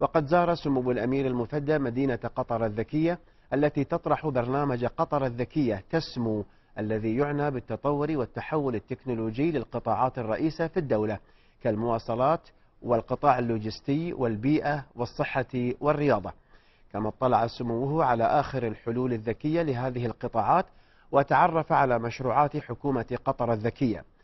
وقد زار سمو الأمير المفدى مدينة قطر الذكية التي تطرح برنامج قطر الذكية تسمو الذي يعنى بالتطور والتحول التكنولوجي للقطاعات الرئيسة في الدولة كالمواصلات والقطاع اللوجستي والبيئة والصحة والرياضة كما اطلع سموه على آخر الحلول الذكية لهذه القطاعات وتعرف على مشروعات حكومة قطر الذكية